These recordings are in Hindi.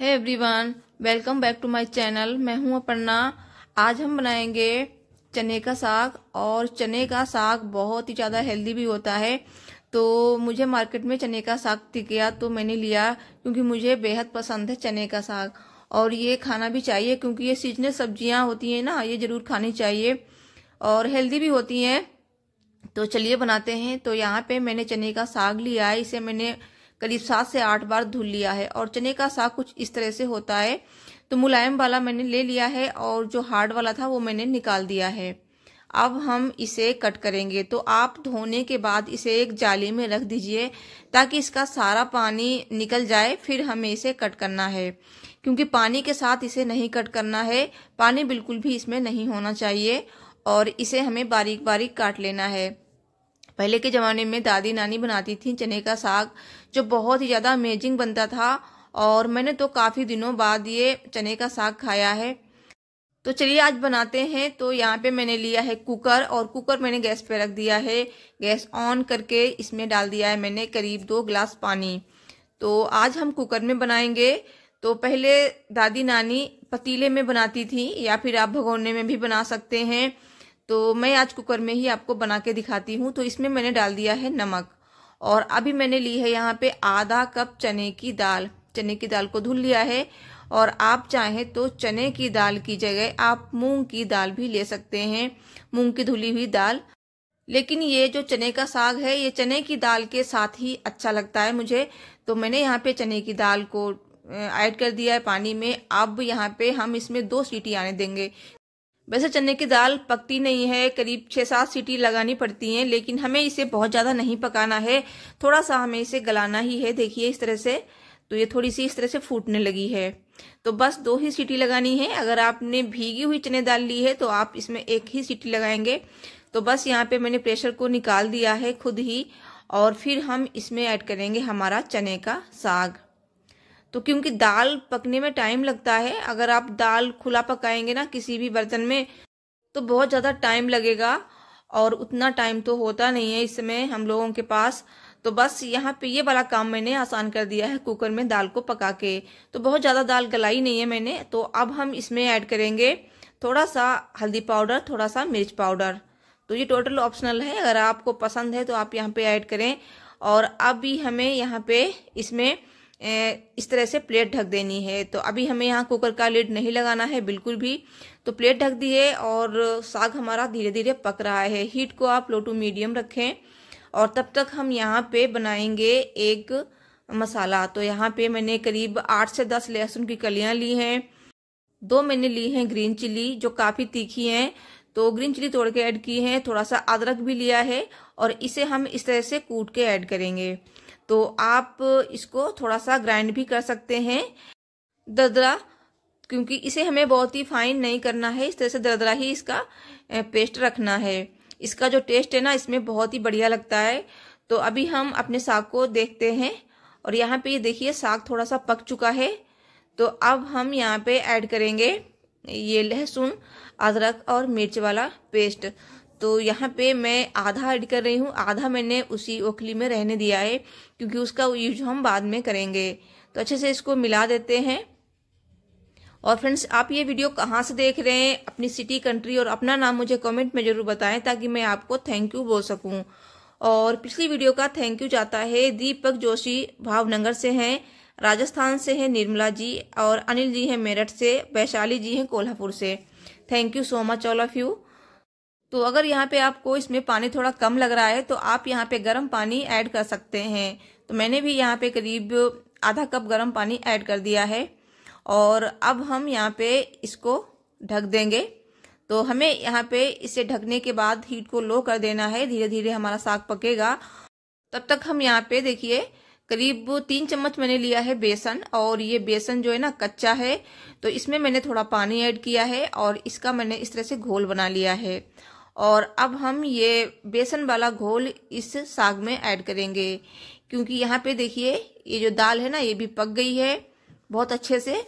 है everyone welcome back to my channel मैं हूं अपर्णा आज हम बनाएंगे चने का साग और चने का साग बहुत ही ज़्यादा हेल्दी भी होता है तो मुझे मार्केट में चने का साग दिख गया तो मैंने लिया क्योंकि मुझे बेहद पसंद है चने का साग और ये खाना भी चाहिए क्योंकि ये सीजनल सब्जियाँ होती हैं ना ये ज़रूर खानी चाहिए और हेल्दी भी होती हैं तो चलिए बनाते हैं तो यहाँ पे मैंने चने का साग लिया इसे मैंने करीब सात से आठ बार धुल लिया है और चने का साग कुछ इस तरह से होता है तो मुलायम वाला मैंने ले लिया है और जो हार्ड वाला था वो मैंने निकाल दिया है अब हम इसे कट करेंगे तो आप धोने के बाद इसे एक जाली में रख दीजिए ताकि इसका सारा पानी निकल जाए फिर हमें इसे कट करना है क्योंकि पानी के साथ इसे नहीं कट करना है पानी बिल्कुल भी इसमें नहीं होना चाहिए और इसे हमें बारीक बारीक काट लेना है पहले के ज़माने में दादी नानी बनाती थी चने का साग जो बहुत ही ज़्यादा अमेजिंग बनता था और मैंने तो काफ़ी दिनों बाद ये चने का साग खाया है तो चलिए आज बनाते हैं तो यहाँ पे मैंने लिया है कुकर और कुकर मैंने गैस पे रख दिया है गैस ऑन करके इसमें डाल दिया है मैंने करीब दो ग्लास पानी तो आज हम कुकर में बनाएंगे तो पहले दादी नानी पतीले में बनाती थी या फिर आप भगोने में भी बना सकते हैं तो मैं आज कुकर में ही आपको बना के दिखाती हूँ तो इसमें मैंने डाल दिया है नमक और अभी मैंने ली है यहाँ पे आधा कप चने की दाल चने की दाल को धुल लिया है और आप चाहें तो चने की दाल की जगह आप मूंग की दाल भी ले सकते हैं मूंग की धुली हुई दाल लेकिन ये जो चने का साग है ये चने की दाल के साथ ही अच्छा लगता है मुझे तो मैंने यहाँ पे चने की दाल को ऐड कर दिया है पानी में अब यहाँ पे हम इसमें दो सीटी आने देंगे वैसे चने की दाल पकती नहीं है करीब छः सात सीटी लगानी पड़ती हैं लेकिन हमें इसे बहुत ज़्यादा नहीं पकाना है थोड़ा सा हमें इसे गलाना ही है देखिए इस तरह से तो ये थोड़ी सी इस तरह से फूटने लगी है तो बस दो ही सीटी लगानी है अगर आपने भीगी हुई चने दाल ली है तो आप इसमें एक ही सीटी लगाएंगे तो बस यहाँ पे मैंने प्रेशर को निकाल दिया है खुद ही और फिर हम इसमें ऐड करेंगे हमारा चने का साग तो क्योंकि दाल पकने में टाइम लगता है अगर आप दाल खुला पकाएंगे ना किसी भी बर्तन में तो बहुत ज़्यादा टाइम लगेगा और उतना टाइम तो होता नहीं है इस समय हम लोगों के पास तो बस यहाँ पे ये वाला काम मैंने आसान कर दिया है कुकर में दाल को पका के तो बहुत ज़्यादा दाल गलाई नहीं है मैंने तो अब हम इसमें ऐड करेंगे थोड़ा सा हल्दी पाउडर थोड़ा सा मिर्च पाउडर तो ये टोटल ऑप्शनल है अगर आपको पसंद है तो आप यहाँ पे ऐड करें और अब भी हमें यहाँ पे इसमें इस तरह से प्लेट ढक देनी है तो अभी हमें यहाँ कुकर का लिड नहीं लगाना है बिल्कुल भी तो प्लेट ढक दी है और साग हमारा धीरे धीरे पक रहा है हीट को आप लो टू मीडियम रखें और तब तक हम यहाँ पे बनाएंगे एक मसाला तो यहाँ पे मैंने करीब आठ से दस लहसुन की कलियाँ ली हैं दो मैंने ली हैं ग्रीन चिली जो काफ़ी तीखी हैं तो ग्रीन चिली तोड़ के ऐड की है थोड़ा सा अदरक भी लिया है और इसे हम इस तरह से कूट के ऐड करेंगे तो आप इसको थोड़ा सा ग्राइंड भी कर सकते हैं दरदरा क्योंकि इसे हमें बहुत ही फाइन नहीं करना है इस तरह से दरदरा ही इसका पेस्ट रखना है इसका जो टेस्ट है ना इसमें बहुत ही बढ़िया लगता है तो अभी हम अपने साग को देखते हैं और यहाँ पे ये देखिए साग थोड़ा सा पक चुका है तो अब हम यहाँ पे ऐड करेंगे ये लहसुन अदरक और मिर्च वाला पेस्ट तो यहाँ पे मैं आधा ऐड कर रही हूँ आधा मैंने उसी ओखली में रहने दिया है क्योंकि उसका यूज हम बाद में करेंगे तो अच्छे से इसको मिला देते हैं और फ्रेंड्स आप ये वीडियो कहाँ से देख रहे हैं अपनी सिटी कंट्री और अपना नाम मुझे कमेंट में ज़रूर बताएं ताकि मैं आपको थैंक यू बोल सकूं और पिछली वीडियो का थैंक यू जाता है दीपक जोशी भावनगर से हैं राजस्थान से हैं निर्मला जी और अनिल जी हैं मेरठ से वैशाली जी हैं कोल्हापुर से thank you so much all of you तो अगर यहाँ पे आपको इसमें पानी थोड़ा कम लग रहा है तो आप यहाँ पे गर्म पानी ऐड कर सकते हैं तो मैंने भी यहाँ पे करीब आधा कप गर्म पानी ऐड कर दिया है और अब हम यहाँ पे इसको ढक देंगे तो हमें यहाँ पे इसे ढकने के बाद हीट को लो कर देना है धीरे धीरे हमारा साग पकेगा तब तक हम यहाँ पे देखिए करीब तीन चम्मच मैंने लिया है बेसन और ये बेसन जो है ना कच्चा है तो इसमें मैंने थोड़ा पानी ऐड किया है और इसका मैंने इस तरह से घोल बना लिया है और अब हम ये बेसन वाला घोल इस साग में ऐड करेंगे क्योंकि यहाँ पे देखिए ये जो दाल है ना ये भी पक गई है बहुत अच्छे से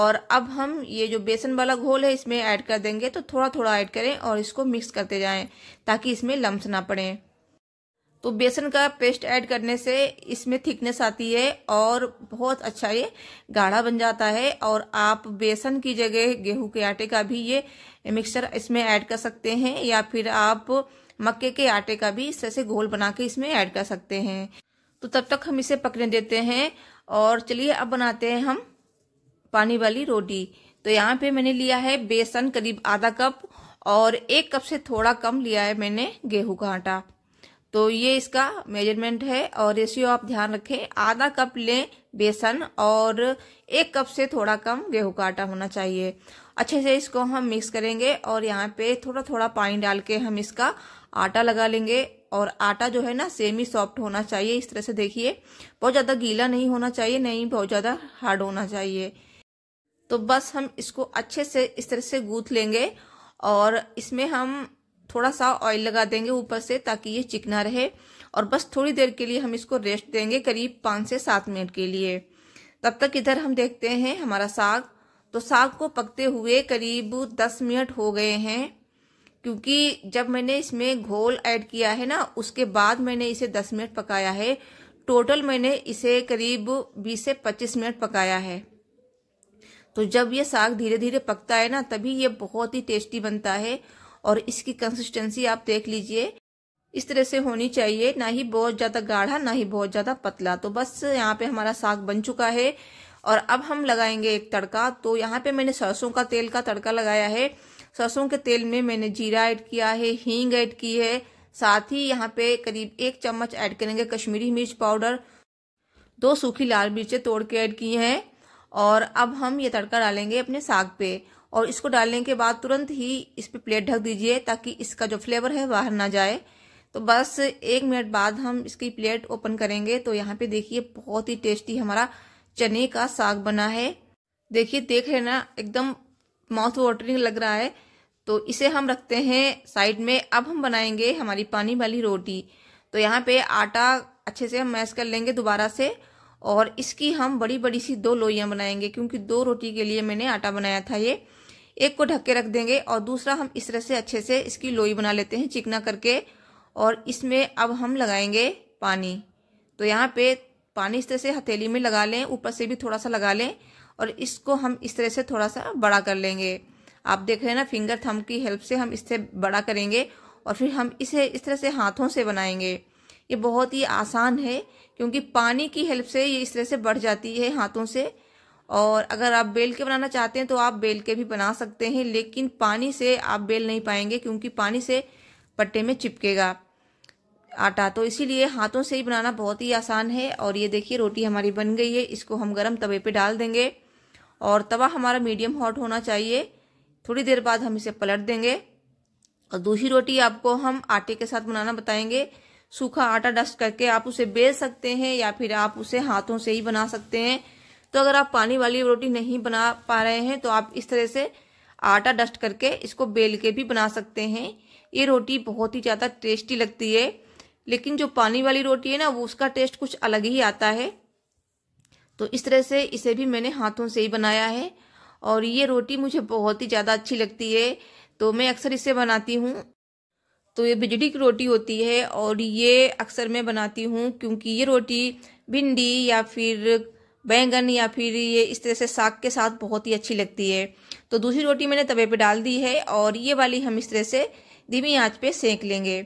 और अब हम ये जो बेसन वाला घोल है इसमें ऐड कर देंगे तो थोड़ा थोड़ा ऐड करें और इसको मिक्स करते जाएं ताकि इसमें लम्स ना पड़े तो बेसन का पेस्ट ऐड करने से इसमें थिकनेस आती है और बहुत अच्छा ये गाढ़ा बन जाता है और आप बेसन की जगह गेहूं के आटे का भी ये मिक्सचर इसमें ऐड कर सकते हैं या फिर आप मक्के के आटे का भी इस तरह से घोल बना के इसमें ऐड कर सकते हैं तो तब तक हम इसे पकने देते हैं और चलिए अब बनाते हैं हम पानी वाली रोटी तो यहाँ पे मैंने लिया है बेसन करीब आधा कप और एक कप से थोड़ा कम लिया है मैंने गेहूं का आटा तो ये इसका मेजरमेंट है और रेशियो आप ध्यान रखें आधा कप लें बेसन और एक कप से थोड़ा कम गेहूं का आटा होना चाहिए अच्छे से इसको हम मिक्स करेंगे और यहाँ पे थोड़ा थोड़ा पानी डाल के हम इसका आटा लगा लेंगे और आटा जो है ना सेमी सॉफ्ट होना चाहिए इस तरह से देखिए बहुत ज़्यादा गीला नहीं होना चाहिए नहीं बहुत ज़्यादा हार्ड होना चाहिए तो बस हम इसको अच्छे से इस तरह से गूथ लेंगे और इसमें हम थोड़ा सा ऑयल लगा देंगे ऊपर से ताकि ये चिकना रहे और बस थोड़ी देर के लिए हम इसको रेस्ट देंगे करीब पाँच से सात मिनट के लिए तब तक इधर हम देखते हैं हमारा साग तो साग को पकते हुए करीब दस मिनट हो गए हैं क्योंकि जब मैंने इसमें घोल ऐड किया है ना उसके बाद मैंने इसे दस मिनट पकाया है टोटल मैंने इसे करीब बीस से पच्चीस मिनट पकाया है तो जब ये साग धीरे धीरे पकता है ना तभी ये बहुत ही टेस्टी बनता है और इसकी कंसिस्टेंसी आप देख लीजिए इस तरह से होनी चाहिए ना ही बहुत ज़्यादा गाढ़ा ना ही बहुत ज़्यादा पतला तो बस यहाँ पे हमारा साग बन चुका है और अब हम लगाएंगे एक तड़का तो यहाँ पे मैंने सरसों का तेल का तड़का लगाया है सरसों के तेल में मैंने जीरा ऐड किया है हींग ऐड की है साथ ही यहाँ पे करीब एक चम्मच ऐड करेंगे कश्मीरी मिर्च पाउडर दो सूखी लाल मिर्चें तोड़ के ऐड की हैं और अब हम ये तड़का डालेंगे अपने साग पे और इसको डालने के बाद तुरंत ही इस पर प्लेट ढक दीजिए ताकि इसका जो फ्लेवर है बाहर ना जाए तो बस एक मिनट बाद हम इसकी प्लेट ओपन करेंगे तो यहाँ पे देखिए बहुत ही टेस्टी हमारा चने का साग बना है देखिए देख रहे ना एकदम माउथ वाटरिंग लग रहा है तो इसे हम रखते हैं साइड में अब हम बनाएंगे हमारी पानी वाली रोटी तो यहाँ पे आटा अच्छे से हम मैश कर लेंगे दोबारा से और इसकी हम बड़ी बड़ी सी दो लोइयाँ बनाएंगे क्योंकि दो रोटी के लिए मैंने आटा बनाया था ये एक को ढक के रख देंगे और दूसरा हम इस तरह से अच्छे से इसकी लोई बना लेते हैं चिकना करके और इसमें अब हम लगाएंगे पानी तो यहाँ पे पानी इस तरह से हथेली में लगा लें ऊपर से भी थोड़ा सा लगा लें और इसको हम इस तरह से थोड़ा सा बड़ा कर लेंगे आप देख रहे हैं ना फिंगर थम की हेल्प से हम इससे बड़ा करेंगे और फिर हम इसे इस तरह से हाथों से बनाएंगे ये बहुत ही आसान है क्योंकि पानी की हेल्प से ये इस तरह से बढ़ जाती है हाथों से और अगर आप बेल के बनाना चाहते हैं तो आप बेल के भी बना सकते हैं लेकिन पानी से आप बेल नहीं पाएंगे क्योंकि पानी से पट्टे में चिपकेगा आटा तो इसीलिए हाथों से ही बनाना बहुत ही आसान है और ये देखिए रोटी हमारी बन गई है इसको हम गरम तवे पे डाल देंगे और तवा हमारा मीडियम हॉट होना चाहिए थोड़ी देर बाद हम इसे पलट देंगे और दूसरी रोटी आपको हम आटे के साथ बनाना बताएंगे सूखा आटा डस्ट करके आप उसे बेल सकते हैं या फिर आप उसे हाथों से ही बना सकते हैं तो अगर आप पानी वाली रोटी नहीं बना पा रहे हैं तो आप इस तरह से आटा डस्ट करके इसको बेल के भी बना सकते हैं ये रोटी बहुत ही ज़्यादा टेस्टी लगती है लेकिन जो पानी वाली रोटी है ना वो उसका टेस्ट कुछ अलग ही आता है तो इस तरह से इसे भी मैंने हाथों से ही बनाया है और ये रोटी मुझे बहुत ही ज़्यादा अच्छी लगती है तो मैं अक्सर इसे बनाती हूँ तो ये बिजड़ी की रोटी होती है और ये अक्सर मैं बनाती हूँ क्योंकि ये रोटी भिंडी या फिर बैंगन या फिर ये इस तरह से साग के साथ बहुत ही अच्छी लगती है तो दूसरी रोटी मैंने तवे पे डाल दी है और ये वाली हम इस तरह से धीमी आंच पे सेक लेंगे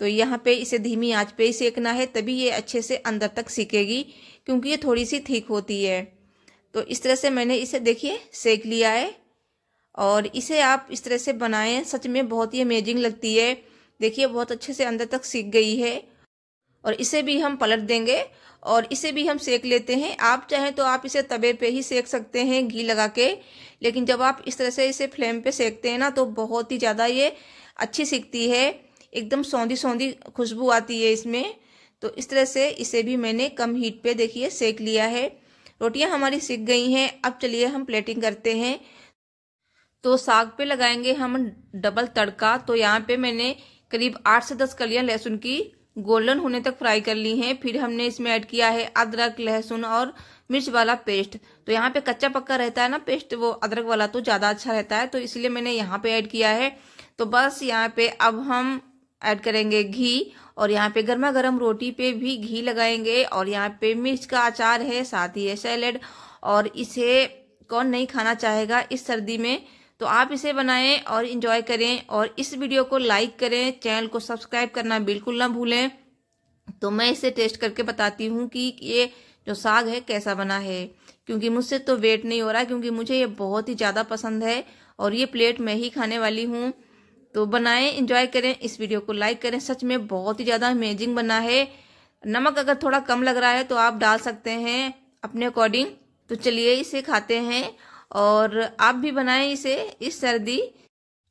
तो यहाँ पे इसे धीमी आंच पे ही सेकना है तभी ये अच्छे से अंदर तक सीखेगी क्योंकि ये थोड़ी सी ठीक होती है तो इस तरह से मैंने इसे देखिए सेक लिया है और इसे आप इस तरह से बनाएं सच में बहुत ही अमेजिंग लगती है देखिए बहुत अच्छे से अंदर तक सीख गई है और इसे भी हम पलट देंगे और इसे भी हम सेक लेते हैं आप चाहें तो आप इसे तवे पे ही सेक सकते हैं घी लगा के लेकिन जब आप इस तरह से इसे फ्लेम पे सेकते हैं ना तो बहुत ही ज़्यादा ये अच्छी सीखती है एकदम सौंधी सौंधी खुशबू आती है इसमें तो इस तरह से इसे भी मैंने कम हीट पे देखिए सेक लिया है रोटियां हमारी सीख गई हैं अब चलिए हम प्लेटिंग करते हैं तो साग पे लगाएंगे हम डबल तड़का तो यहाँ पे मैंने करीब आठ से दस कलियां लहसुन की गोल्डन होने तक फ्राई कर ली है फिर हमने इसमें ऐड किया है अदरक लहसुन और मिर्च वाला पेस्ट तो यहाँ पे कच्चा पक्का रहता है ना पेस्ट वो अदरक वाला तो ज़्यादा अच्छा रहता है तो इसलिए मैंने यहाँ पे ऐड किया है तो बस यहाँ पे अब हम ऐड करेंगे घी और यहाँ पे गर्मा गर्म रोटी पे भी घी लगाएंगे और यहाँ पे मिर्च का अचार है साथ ही है सैलेड और इसे कौन नहीं खाना चाहेगा इस सर्दी में तो आप इसे बनाएं और इन्जॉय करें और इस वीडियो को लाइक करें चैनल को सब्सक्राइब करना बिल्कुल ना भूलें तो मैं इसे टेस्ट करके बताती हूँ कि ये जो साग है कैसा बना है क्योंकि मुझसे तो वेट नहीं हो रहा क्योंकि मुझे ये बहुत ही ज़्यादा पसंद है और ये प्लेट मैं ही खाने वाली हूँ तो बनाएं इंजॉय करें इस वीडियो को लाइक करें सच में बहुत ही ज़्यादा अमेजिंग बना है नमक अगर थोड़ा कम लग रहा है तो आप डाल सकते हैं अपने अकॉर्डिंग तो चलिए इसे खाते हैं और आप भी बनाएं इसे इस सर्दी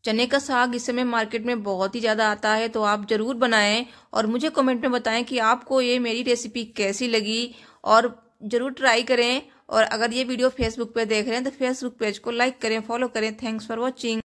चने का साग इस समय मार्केट में बहुत ही ज़्यादा आता है तो आप ज़रूर बनाएं और मुझे कमेंट में बताएं कि आपको ये मेरी रेसिपी कैसी लगी और ज़रूर ट्राई करें और अगर ये वीडियो फेसबुक पे देख रहे हैं तो फेसबुक पेज को लाइक करें फॉलो करें थैंक्स फॉर वॉचिंग